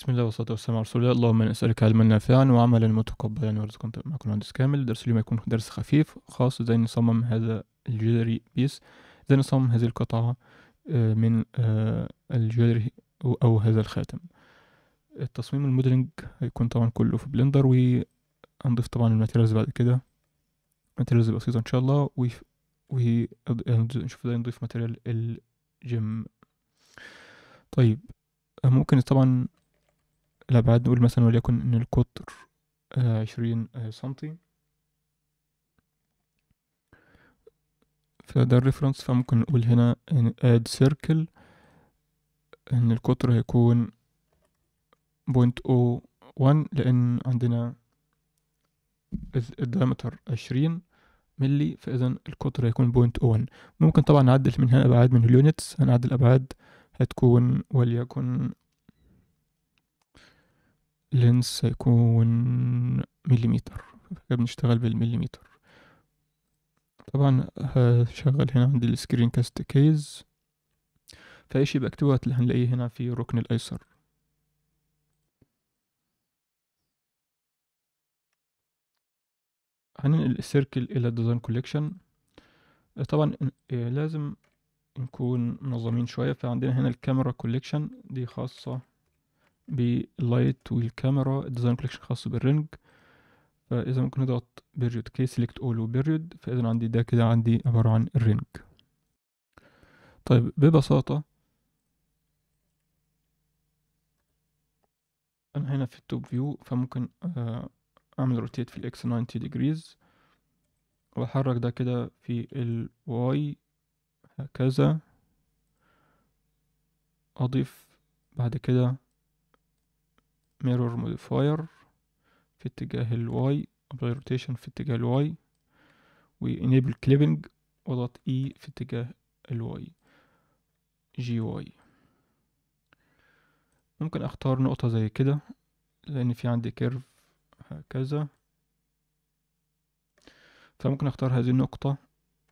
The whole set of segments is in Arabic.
بسم الله والصلاة والسلام على رسول الله اللهم نسألك علما نافعا وعملا متقبلا ما مع مهندس كامل درس اليوم يكون درس خفيف خاص ازاي نصمم هذا الجدري بيس ازاي نصمم هذه القطعة آه، من آه، الجدري أو هذا الخاتم التصميم الموديلنج هيكون طبعا كله في بلندر وهنضيف طبعا الماتيريالز بعد كده ماتيريالز بسيطة ان شاء الله ونشوف ازاي نضيف ماتيريال الجيم طيب آه، ممكن طبعا الأبعاد نقول مثلا وليكن إن القطر آه، عشرين آه، سنتي فده الريفرنس فممكن نقول هنا إن أد circle إن القطر هيكون بوينت أو وان لأن عندنا الدايمتر عشرين ملي فإذا القطر هيكون بوينت أو وان ممكن طبعا نعدل من هنا أبعاد من اليونتس هنعدل أبعاد هتكون وليكن لينس هيكون مليمتر بنشتغل بالمليمتر طبعا هشغل آه، هنا عندي السكرين كاست كيز فأي شيء بكتبه هنلاقيه هنا في الركن الأيسر هننقل السيركل إلى الديزاين آه، كوليكشن طبعا آه، لازم نكون منظمين شوية فعندنا هنا الكاميرا كوليكشن دي خاصة باللايت والكاميرا الديزاين كوليكشن خاص بالرنج فإذا ممكن نضغط بيريود كي سيلكت أول وبيريود فإذا عندي ده كده عندي عبارة عن الرنج طيب ببساطة أنا هنا في التوب فيو فممكن آه، أعمل روتيت في الإكس 90 ديجريز وأحرك ده كده في الواي هكذا أضيف بعد كده mirror modifier في اتجاه الواي apply rotation في اتجاه الواي و enable clipping وضغط E في اتجاه الواي جي واي ممكن اختار نقطة زي كده لان في عندي كيرف هكذا فممكن اختار هذه النقطة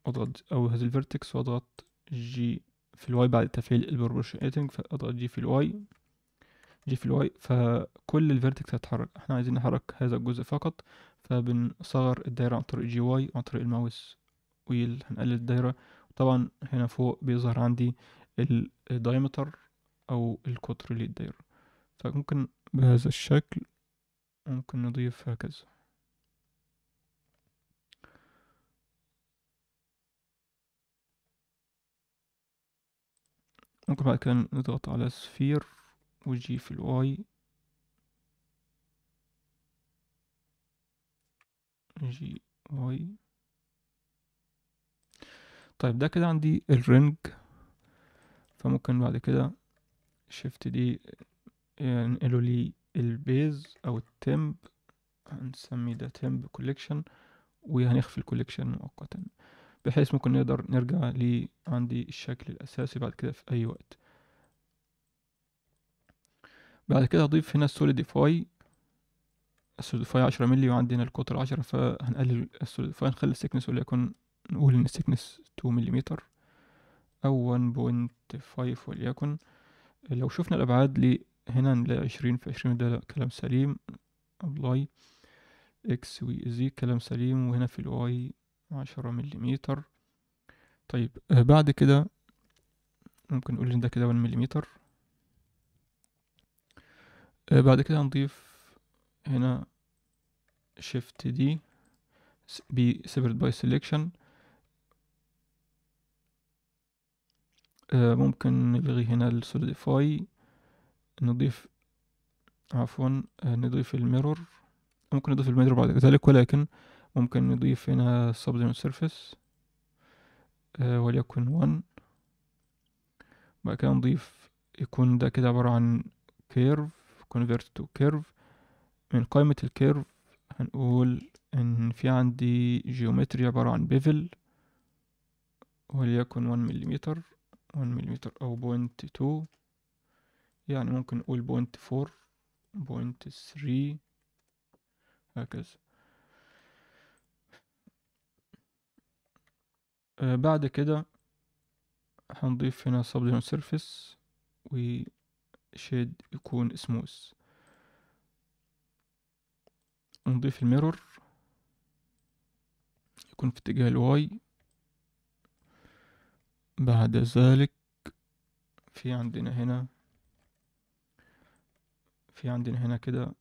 اضغط او هذه الفيرتكس واضغط جي في الواي بعد تفعيل البروبورشن ايتنج فاضغط جي في الواي جي في الواي فكل الفيرتكس هتتحرك احنا عايزين نحرك هذا الجزء فقط فبنصغر الدايرة عن طريق جي واي وعن طريق الماوس ويل هنقلل الدايرة طبعا هنا فوق بيظهر عندي الدايمتر او القطر للدايرة فممكن بهذا الشكل ممكن نضيف هكذا ممكن بعد كده نضغط على سفير وجي في الواي جي واي طيب ده كده عندي الرنج فممكن بعد كده شيفت دي ينقلوا لي البيز او التمب هنسمي ده تمب كوليكشن وهنخفي الكوليكشن مؤقتا بحيث ممكن نقدر نرجع لي عندي الشكل الاساسي بعد كده في اي وقت بعد كده هضيف هنا السوليديفاي السوليديفاي عشرة مللي وعندي هنا القطر عشرة فهنقلل السوليديفاي نخلي السيكنس وليكن نقول إن السيكنس 2 ملم أو 1.5 بوينت فايف وليكن لو شفنا الأبعاد لي هنا نلاقي عشرين في عشرين ده كلام سليم أبلاي إكس زي كلام سليم وهنا في الواي عشرة ملم طيب آه، بعد كده ممكن نقول إن ده كده ون ملم بعد كده نضيف هنا shift D بي separate by selection ممكن نلغي هنا السوليديفاي نضيف عفوا آه، نضيف الميرور ممكن نضيف الميرور بعد ذلك ولكن ممكن نضيف هنا subdimension surface آه، وليكن 1 بعد كده نضيف يكون ده كده عبارة عن كيرف convert to curve من قائمة الكيرف هنقول إن في عندي جيومتري عبارة عن بيفل وليكن 1 ملم 1 ملم أو بوينت 2 يعني ممكن نقول بوينت 4 بوينت 3 هكذا آه، بعد كده هنضيف هنا subdivision سيرفيس و شيد يكون سموث نضيف الميرور يكون في اتجاه الواي بعد ذلك في عندنا هنا في عندنا هنا كده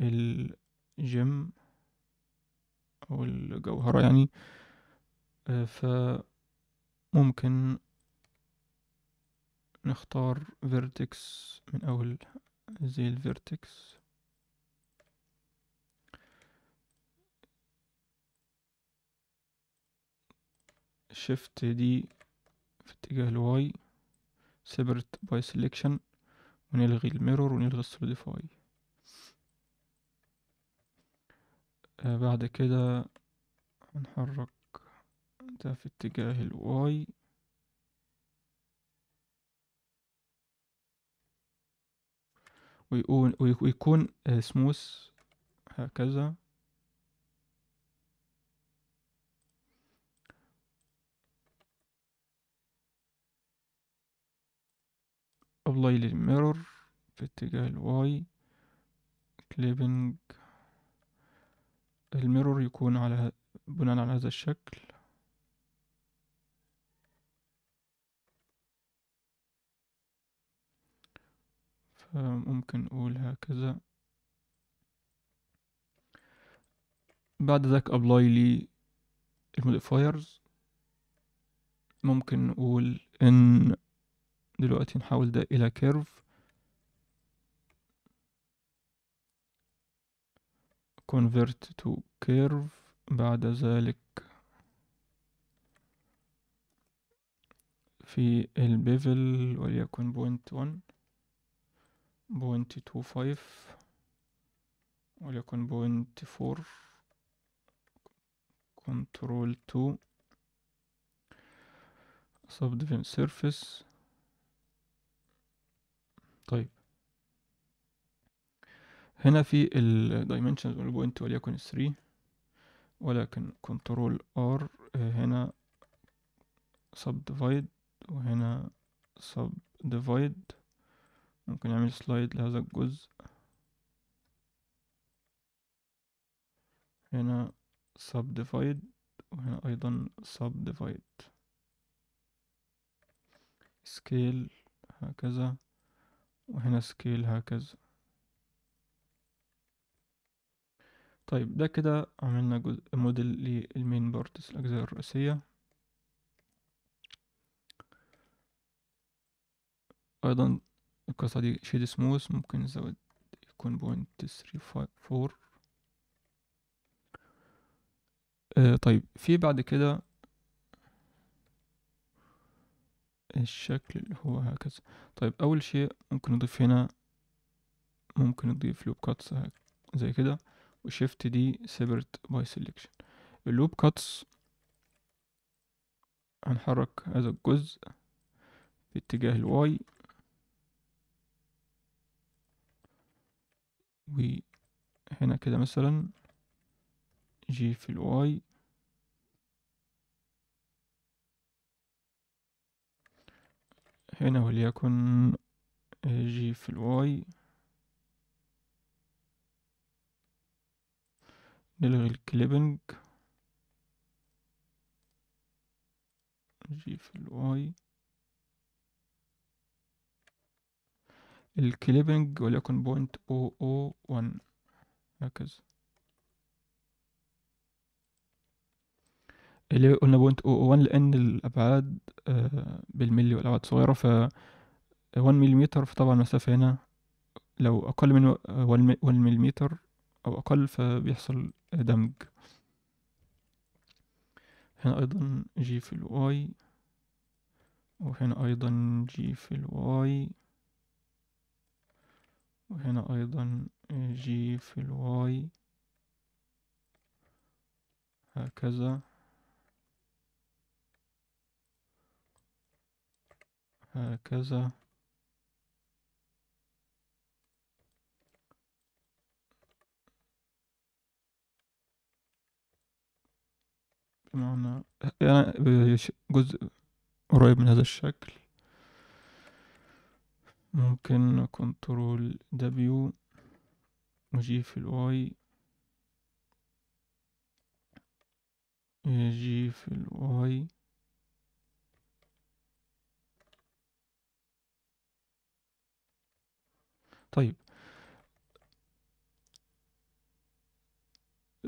الجيم او الجوهرة يعني آه، فممكن نختار فيرتكس من أول زي الفيرتكس شيفت دي في اتجاه الواي سيبرت باي سيلكشن ونلغي الميرور ونلغي السوليديفاي آه، بعد كده هنحرك ده في اتجاه الواي ويكون, ويكون آه، سموس هكذا ابلاي للميرور في اتجاه الواي كليبنج الميرور يكون على بناء على هذا الشكل ممكن نقول هكذا بعد ذاك ابلاي لي الموديفايرز ممكن نقول ان دلوقتي نحول ده الى كيرف convert to curve بعد ذلك في البيفل وليكن بوينت 1 بوينت تو فايف وليكن بوينت فور كنترول تو سب ديفين سيرفيس طيب هنا في الدايمنشنز والبوينت وليكن 3 ولكن كنترول ار هنا سب ديفايد وهنا سب ديفايد ممكن نعمل سلايد لهذا الجزء هنا ديفايد وهنا أيضا ديفايد سكيل هكذا وهنا سكيل هكذا طيب ده كده عملنا جزء موديل للمين بارتس الأجزاء الرئيسية أيضا القصة دي شيد سموث ممكن نزود يكون بوينت تسري فور طيب في بعد كده الشكل اللي هو هكذا طيب أول شيء ممكن نضيف هنا ممكن نضيف لوب كاتس زي كده وشيفت دي سيبرت باي سيلكشن اللوب كاتس هنحرك هذا الجزء في اتجاه الواي وهنا كده مثلا جي في الواي هنا وليكن جي في الواي نلغي الكليبنج جي في الواي الكليبنج وليكن بوينت او او ون هكذا اللي قلنا بوينت او او ون لأن الأبعاد آه، بالملي والأبعاد صغيرة ف ون مليمتر فطبعا المسافة هنا لو أقل من ون مليمتر أو أقل فبيحصل دمج هنا أيضا جي في الواي وهنا أيضا جي في الواي وهنا أيضا جي في الواي هكذا هكذا بمعنى يعني جزء قريب من هذا الشكل ممكن كنترول دبليو وجي في الواي آه، جي في الواي طيب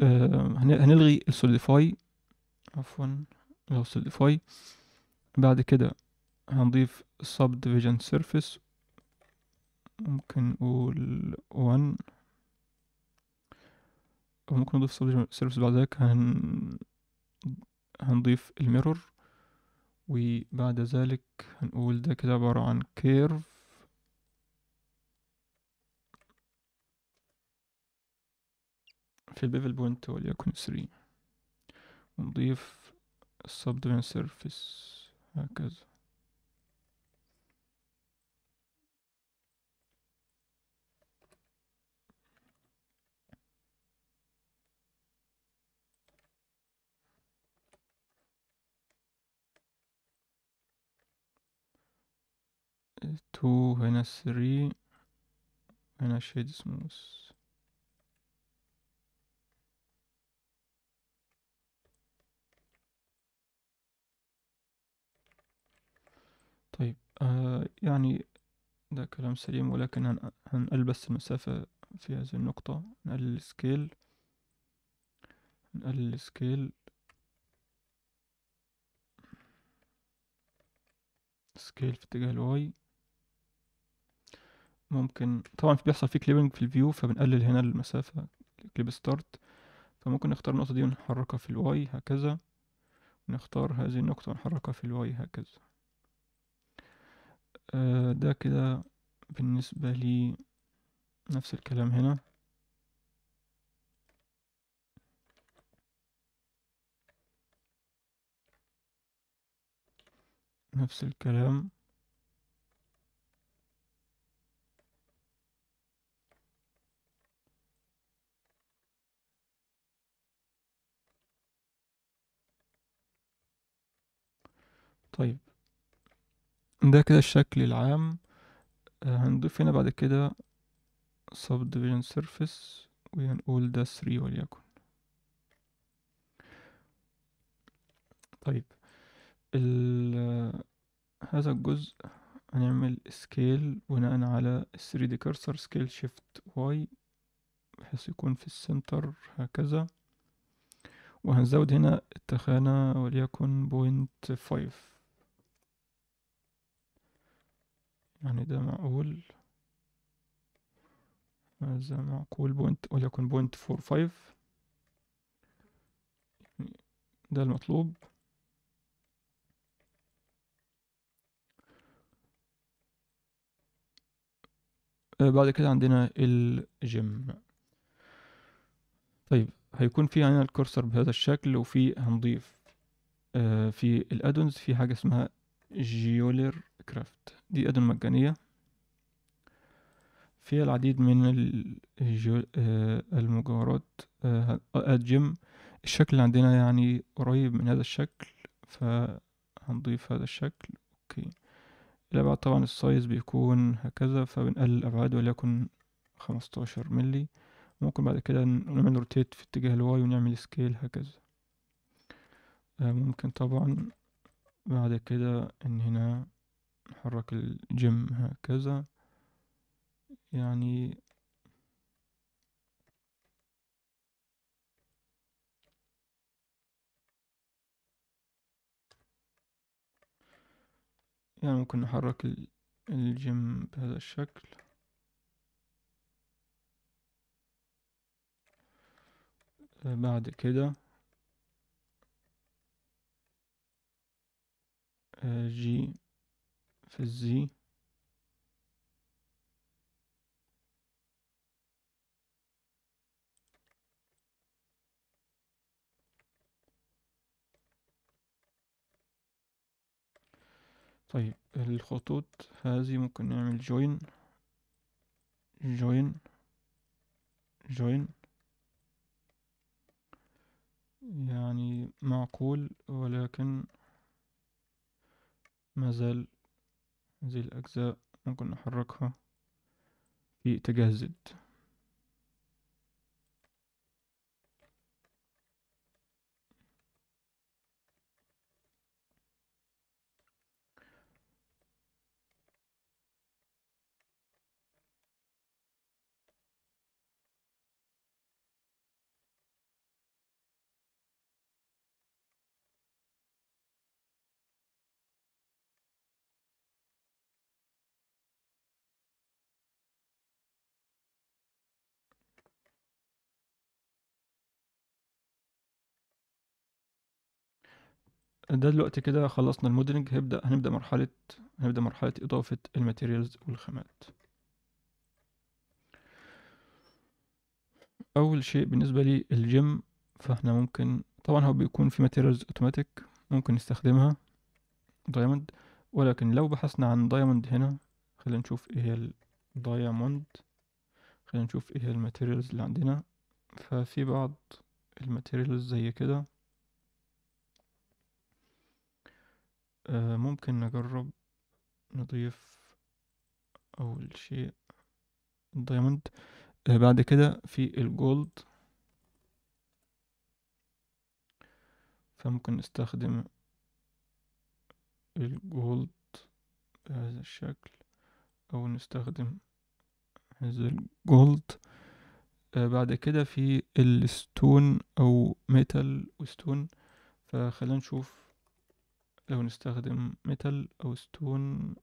آه هنلغي السوليديفاي عفوا لو سوليديفاي بعد كده هنضيف سب ديفيجن سيرفيس ممكن نقول وان وممكن نضيف سيرفس بعد ذلك هن... هنضيف الميرور وبعد ذلك هنقول ده كده عبارة عن كيرف في البيفل بوينت وليكن 3 ونضيف السبديفين سيرفيس هكذا تو هنا ثري هنا شيد سموث طيب آه يعني ده كلام سليم ولكن هن هنقلبس المسافة في هذه النقطة نقلل السكيل نقلل السكيل سكيل في اتجاه الواي ممكن طبعا في بيحصل فيه كليبنج في الفيو فبنقلل هنا المسافة كليب ستارت فممكن نختار النقطة دي ونحركها في الواي هكذا نختار هذه النقطة ونحركها في الواي هكذا آه، ده كده بالنسبة لي نفس الكلام هنا نفس الكلام طيب ده كده الشكل العام آه، هنضيف هنا بعد كده subdivision surface وهنقول ده 3 وليكن طيب هذا الجزء هنعمل سكيل بناء على ال 3 دي كرسر سكيل شيفت واي بحيث يكون في السنتر هكذا وهنزود هنا التخانة وليكن بوينت 5 يعني ده معقول هذا معقول بوينت وليكن بوينت فور فايف ده المطلوب آه، بعد كده عندنا الجيم طيب هيكون في عندنا الكورسر بهذا الشكل وفي هنضيف آه، في الادونز في حاجة اسمها جيولر كرافت دي أداة مجانية فيها العديد من آه، المجوهرات آد آه، آه، جيم الشكل اللي عندنا يعني قريب من هذا الشكل فهنضيف هذا الشكل اوكي الأبعاد طبعا السايز بيكون هكذا فبنقلل الأبعاد وليكن خمستاشر ملي ممكن بعد كده نعمل روتيت في اتجاه الواي ونعمل سكيل هكذا ممكن طبعا بعد كده ان هنا نحرك الجيم هكذا يعني يعني ممكن نحرك الجيم بهذا الشكل بعد كده آه، جي في الزي طيب الخطوط هذه ممكن نعمل جوين جوين جوين يعني معقول ولكن مازال هذه الأجزاء ممكن نحركها في اتجاه زد ده دلوقتي كده خلصنا الموديلنج هبدأ هنبدأ مرحلة هنبدأ مرحلة إضافة الماتيريالز والخامات أول شيء بالنسبة لي الجيم فاحنا ممكن طبعا هو بيكون في ماتيريالز اوتوماتيك ممكن نستخدمها دايموند ولكن لو بحثنا عن دايموند هنا خلينا نشوف ايه هي الدايموند خلينا نشوف ايه هي الماتيريالز اللي عندنا ففي بعض الماتيريالز زي كده آه، ممكن نجرب نضيف أول شيء الدايموند آه، بعد كده في الجولد فممكن نستخدم الجولد بهذا الشكل أو نستخدم هذا الجولد آه، بعد كده في الستون أو ميتال وستون فخلينا نشوف لو نستخدم ميتال أو ستون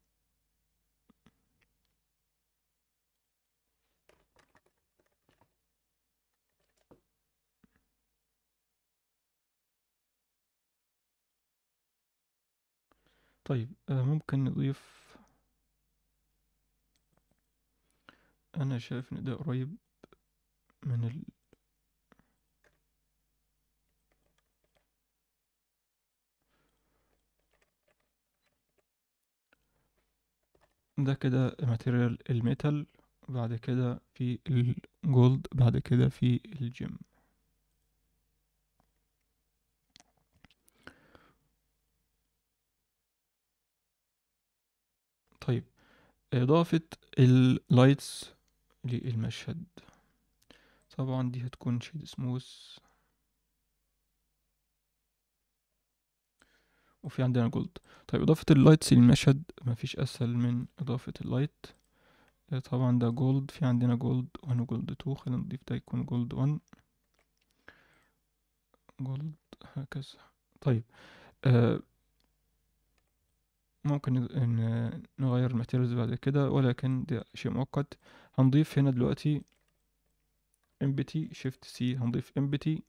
طيب آه، ممكن نضيف أنا شايف إن ده قريب من ال ده كده ماتيريال الميتال بعد كده في الجولد بعد كده في الجيم طيب إضافة اللايتس للمشهد طبعا دي هتكون شيد سموث وفي عندنا جولد طيب إضافة اللايتس للمشهد مفيش أسهل من إضافة اللايت آه، طبعا ده جولد في عندنا جولد وان وجولد تو خلينا نضيف ده يكون جولد وان جولد هكذا طيب آه ممكن نغير الماتيريالز بعد كده ولكن ده شيء مؤقت هنضيف هنا دلوقتي امبتي شيفت سي هنضيف امبتي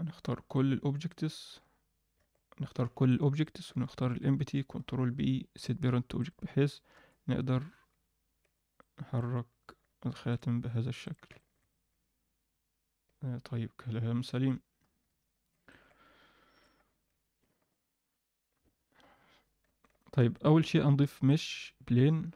هنختار كل الاوبجكتس نختار كل الاوبجكتس ونختار الامبتي كنترول بي سيت بيرنت اوبجكت بحيث نقدر نحرك الخاتم بهذا الشكل آه، طيب كلام سليم طيب اول شيء هنضيف مش بلين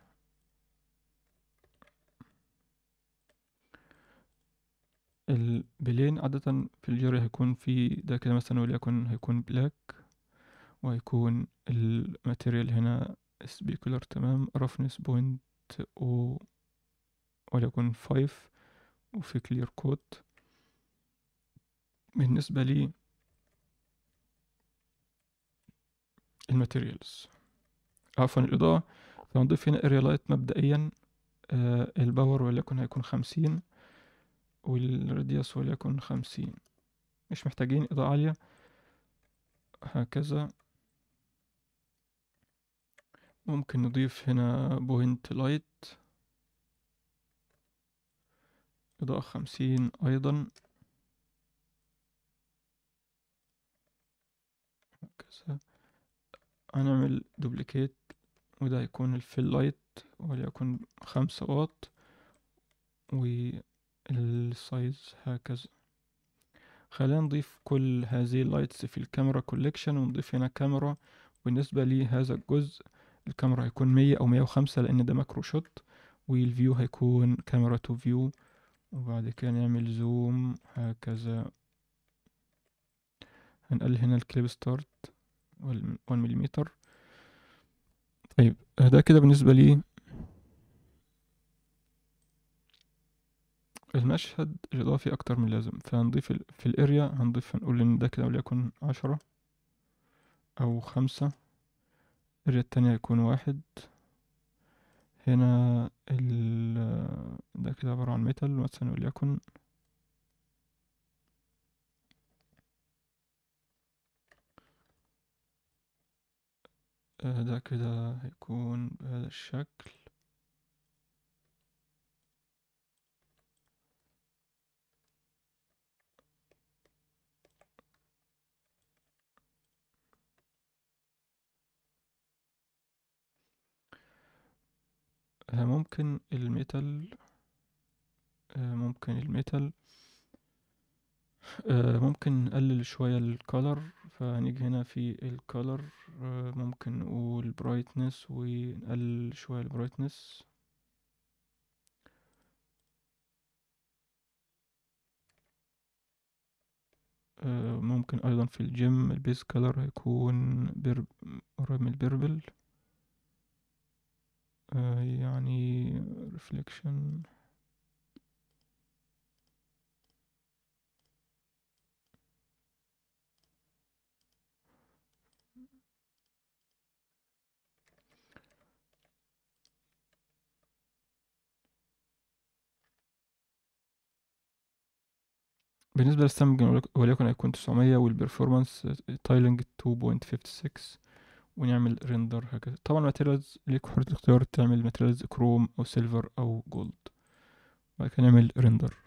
البلين عادة في الجري هيكون في ده كده مثلا وليكن هيكون بلاك وهيكون الماتيريال هنا سبيكولر تمام رفنس بوينت و وليكن فايف وفي كلير كوت بالنسبة لي الماتيريالز عفوا الإضاءة فهنضيف هنا اريا لايت مبدئيا آه، الباور وليكن هيكون خمسين والراديوس وليكن خمسين مش محتاجين إضاءة عالية هكذا ممكن نضيف هنا بوينت لايت إضاءة خمسين أيضا هكذا هنعمل دوبليكيت وده هيكون الفيل لايت وليكن خمسة واط و السايز هكذا خلينا نضيف كل هذه اللايتس في الكاميرا كوليكشن ونضيف هنا كاميرا بالنسبة لهذا الجزء الكاميرا هيكون مية أو مية وخمسة لأن ده ماكرو شوت والفيو هيكون كاميرا تو فيو وبعد كده نعمل زوم هكذا هنقل هنا الكليب ستارت 1 مليمتر طيب ده كده بالنسبة لي المشهد الإضافي أكتر من اللازم فهنضيف في الاريا هنضيف هنقول إن ده كده وليكن عشرة أو خمسة الاريا التانية يكون واحد هنا ال ده كده عبارة عن ميتال مثلا وليكن آه، ده كده هيكون بهذا الشكل آه، ممكن الميتال آه، ممكن الميتال آه، ممكن نقلل شوية الكولر فهنيجي هنا في الكولر ممكن نقول برايتنس ونقلل شوية البرايتنس ممكن ايضا في الجيم البيس كولر هيكون قريب من البيربل آه، يعني reflection بالنسبة للسامج وليكن هيكون 900 والبرفورمانس تايلنج 2.56 ونعمل ريندر هكذا طبعا الماتيريالز ليك حرية الاختيار تعمل ماتيريالز كروم او سيلفر او جولد بعد كده نعمل ريندر